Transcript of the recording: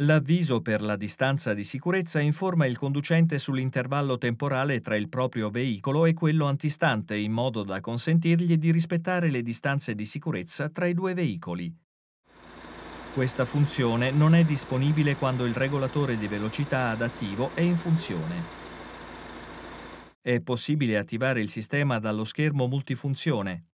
L'avviso per la distanza di sicurezza informa il conducente sull'intervallo temporale tra il proprio veicolo e quello antistante in modo da consentirgli di rispettare le distanze di sicurezza tra i due veicoli. Questa funzione non è disponibile quando il regolatore di velocità adattivo è in funzione. È possibile attivare il sistema dallo schermo multifunzione,